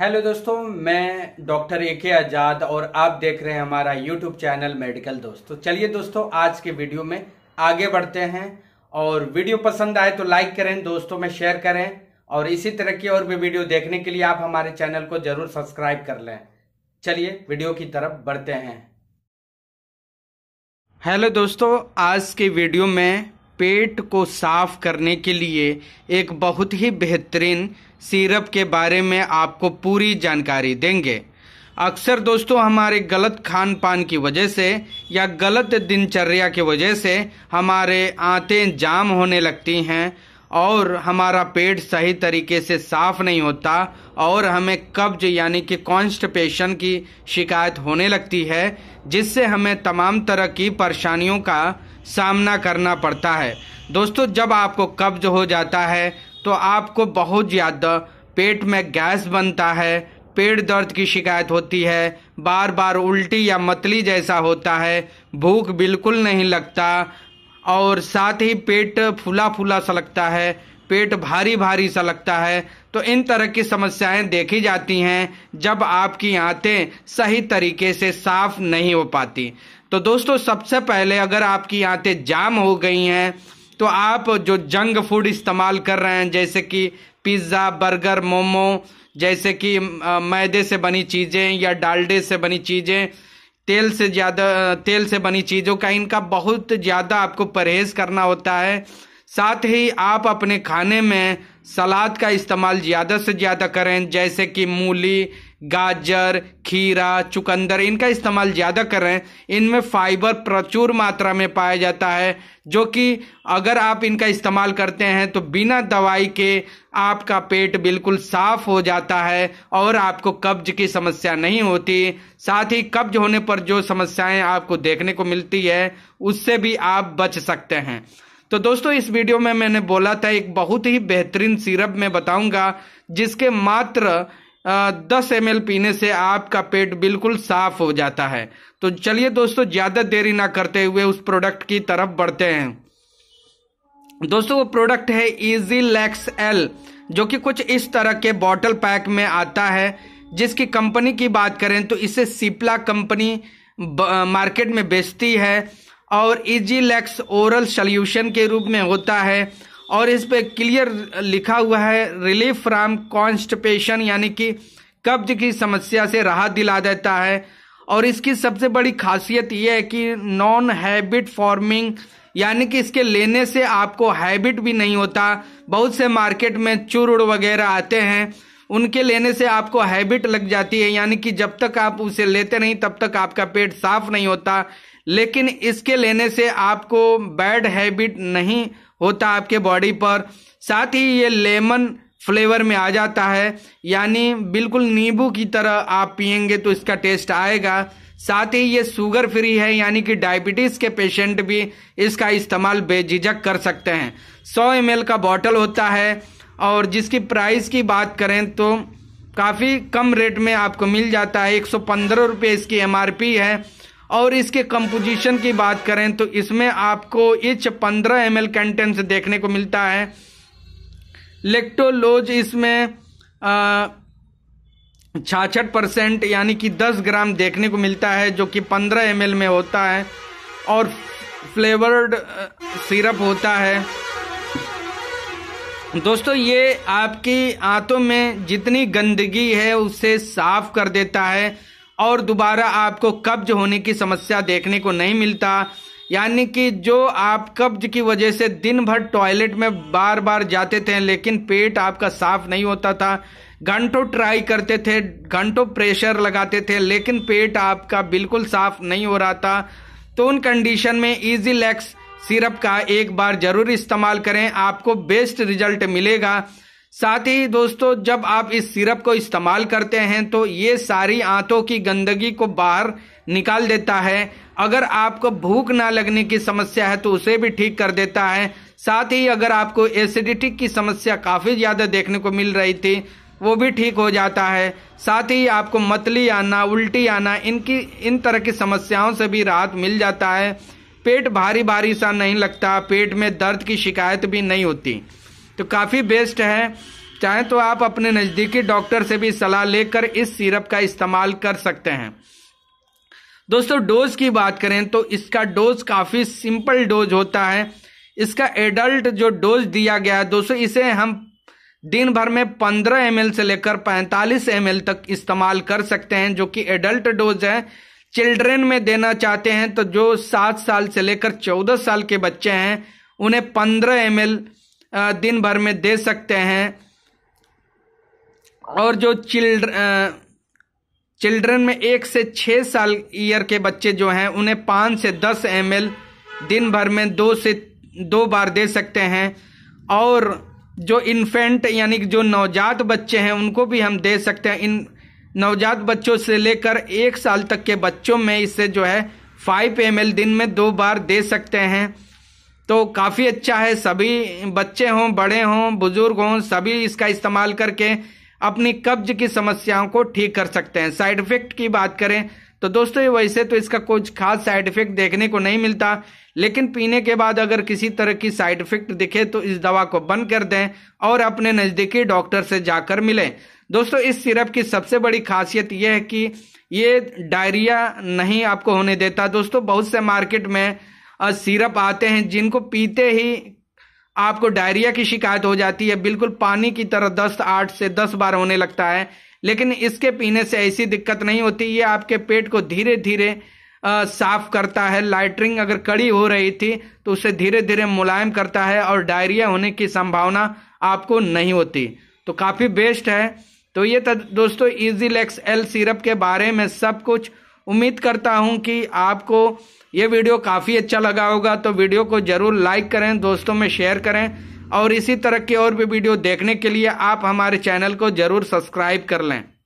hello दोस्तों मैं doctor A के आज़ाद और आप देख रहे हैं हमारा यूट्यूब चैनल मेडिकल दोस्त तो चलिए दोस्तों आज के वीडियो में आगे बढ़ते हैं और वीडियो पसंद आए तो लाइक करें दोस्तों में शेयर करें और इसी तरह की और भी वीडियो देखने के लिए आप हमारे चैनल को जरूर सब्सक्राइब कर लें चलिए वीडियो की तरफ बढ़ते हैं हेलो दोस्तों आज के वीडियो में पेट को साफ करने के लिए एक बहुत ही बेहतरीन सिरप के बारे में आपको पूरी जानकारी देंगे अक्सर दोस्तों हमारे गलत खान पान की वजह से या गलत दिनचर्या की वजह से हमारे आंतें जाम होने लगती हैं और हमारा पेट सही तरीके से साफ नहीं होता और हमें कब्ज यानी कि कॉन्स्टिपेशन की शिकायत होने लगती है जिससे हमें तमाम तरह की परेशानियों का सामना करना पड़ता है दोस्तों जब आपको कब्ज हो जाता है तो आपको बहुत ज़्यादा पेट में गैस बनता है पेट दर्द की शिकायत होती है बार बार उल्टी या मतली जैसा होता है भूख बिल्कुल नहीं लगता और साथ ही पेट फूला फूला सा लगता है पेट भारी भारी सा लगता है तो इन तरह की समस्याएं देखी जाती हैं जब आपकी आंतें सही तरीके से साफ नहीं हो पाती तो दोस्तों सबसे पहले अगर आपकी आंतें जाम हो गई हैं तो आप जो जंक फूड इस्तेमाल कर रहे हैं जैसे कि पिज़्ज़ा बर्गर मोमो जैसे कि मैदे से बनी चीज़ें या डालडे से बनी चीज़ें तेल से ज़्यादा तेल से बनी चीज़ों का इनका बहुत ज़्यादा आपको परहेज़ करना होता है साथ ही आप अपने खाने में सलाद का इस्तेमाल ज़्यादा से ज़्यादा करें जैसे कि मूली गाजर खीरा चुकंदर इनका इस्तेमाल ज़्यादा कर रहे हैं इनमें फाइबर प्रचुर मात्रा में पाया जाता है जो कि अगर आप इनका इस्तेमाल करते हैं तो बिना दवाई के आपका पेट बिल्कुल साफ हो जाता है और आपको कब्ज की समस्या नहीं होती साथ ही कब्ज होने पर जो समस्याएं आपको देखने को मिलती है उससे भी आप बच सकते हैं तो दोस्तों इस वीडियो में मैंने बोला था एक बहुत ही बेहतरीन सिरप में बताऊंगा जिसके मात्र दस एम पीने से आपका पेट बिल्कुल साफ हो जाता है तो चलिए दोस्तों ज़्यादा देरी ना करते हुए उस प्रोडक्ट की तरफ बढ़ते हैं दोस्तों वो प्रोडक्ट है इजी लैक्स एल जो कि कुछ इस तरह के बॉटल पैक में आता है जिसकी कंपनी की बात करें तो इसे सिप्ला कंपनी मार्केट में बेचती है और इजी लैक्स ओरल सल्यूशन के रूप में होता है और इस पे क्लियर लिखा हुआ है रिलीफ फ्रॉम कॉन्स्टिपेशन यानी कि कब्ज की समस्या से राहत दिला देता है और इसकी सबसे बड़ी खासियत यह है कि नॉन हैबिट फॉर्मिंग यानी कि इसके लेने से आपको हैबिट भी नहीं होता बहुत से मार्केट में चूर वगैरह आते हैं उनके लेने से आपको हैबिट लग जाती है यानी कि जब तक आप उसे लेते नहीं तब तक आपका पेट साफ नहीं होता लेकिन इसके लेने से आपको बैड हैबिट नहीं होता है आपके बॉडी पर साथ ही ये लेमन फ्लेवर में आ जाता है यानी बिल्कुल नींबू की तरह आप पियेंगे तो इसका टेस्ट आएगा साथ ही ये शुगर फ्री है यानी कि डायबिटीज़ के पेशेंट भी इसका इस्तेमाल बेझिझक कर सकते हैं 100 एम का बॉटल होता है और जिसकी प्राइस की बात करें तो काफ़ी कम रेट में आपको मिल जाता है एक सौ इसकी एम है और इसके कंपोजिशन की बात करें तो इसमें आपको इच पंद्रह एम एल कंटेंट्स देखने को मिलता है लेक्टोलोज इसमें छाछठ परसेंट यानी कि 10 ग्राम देखने को मिलता है जो कि 15 एम में होता है और फ्लेवर्ड सिरप होता है दोस्तों ये आपकी आंतों में जितनी गंदगी है उसे साफ कर देता है और दोबारा आपको कब्ज होने की समस्या देखने को नहीं मिलता यानी कि जो आप कब्ज की वजह से दिन भर टॉयलेट में बार बार जाते थे लेकिन पेट आपका साफ नहीं होता था घंटों ट्राई करते थे घंटों प्रेशर लगाते थे लेकिन पेट आपका बिल्कुल साफ नहीं हो रहा था तो उन कंडीशन में इजी लेक्स सिरप का एक बार जरूर इस्तेमाल करें आपको बेस्ट रिजल्ट मिलेगा साथ ही दोस्तों जब आप इस सिरप को इस्तेमाल करते हैं तो ये सारी आंतों की गंदगी को बाहर निकाल देता है अगर आपको भूख ना लगने की समस्या है तो उसे भी ठीक कर देता है साथ ही अगर आपको एसिडिटी की समस्या काफ़ी ज़्यादा देखने को मिल रही थी वो भी ठीक हो जाता है साथ ही आपको मतली आना उल्टी आना इनकी इन तरह की समस्याओं से भी राहत मिल जाता है पेट भारी भारी सा नहीं लगता पेट में दर्द की शिकायत भी नहीं होती तो काफ़ी बेस्ट है चाहे तो आप अपने नज़दीकी डॉक्टर से भी सलाह लेकर इस सिरप का इस्तेमाल कर सकते हैं दोस्तों डोज की बात करें तो इसका डोज काफ़ी सिंपल डोज होता है इसका एडल्ट जो डोज दिया गया है दोस्तों इसे हम दिन भर में 15 एम से लेकर 45 एम तक इस्तेमाल कर सकते हैं जो कि एडल्ट डोज है चिल्ड्रेन में देना चाहते हैं तो जो सात साल से लेकर चौदह साल के बच्चे हैं उन्हें पंद्रह एम दिन भर में दे सकते हैं और जो चिल्ड्र चिल्ड्रन में एक से छः साल ईयर के बच्चे जो हैं उन्हें पाँच से दस एम दिन भर में दो से दो बार दे सकते हैं और जो इन्फेंट यानी जो नवजात बच्चे हैं उनको भी हम दे सकते हैं इन नवजात बच्चों से लेकर एक साल तक के बच्चों में इसे जो है फाइव एम दिन में दो बार दे सकते हैं तो काफ़ी अच्छा है सभी बच्चे हों बड़े हों बुजुर्ग हों सभी इसका इस्तेमाल करके अपनी कब्ज की समस्याओं को ठीक कर सकते हैं साइड इफेक्ट की बात करें तो दोस्तों ये वैसे तो इसका कुछ खास साइड इफेक्ट देखने को नहीं मिलता लेकिन पीने के बाद अगर किसी तरह की साइड इफेक्ट दिखे तो इस दवा को बंद कर दें और अपने नज़दीकी डॉक्टर से जाकर मिलें दोस्तों इस सिरप की सबसे बड़ी खासियत यह है कि ये डायरिया नहीं आपको होने देता दोस्तों बहुत से मार्केट में और सिरप आते हैं जिनको पीते ही आपको डायरिया की शिकायत हो जाती है बिल्कुल पानी की तरह दस आठ से दस बार होने लगता है लेकिन इसके पीने से ऐसी दिक्कत नहीं होती ये आपके पेट को धीरे धीरे साफ करता है लाइटरिंग अगर कड़ी हो रही थी तो उसे धीरे धीरे मुलायम करता है और डायरिया होने की संभावना आपको नहीं होती तो काफ़ी बेस्ट है तो ये तो दोस्तों इजी लेक्स एल सिरप के बारे में सब कुछ उम्मीद करता हूँ कि आपको ये वीडियो काफ़ी अच्छा लगा होगा तो वीडियो को ज़रूर लाइक करें दोस्तों में शेयर करें और इसी तरह की और भी वीडियो देखने के लिए आप हमारे चैनल को ज़रूर सब्सक्राइब कर लें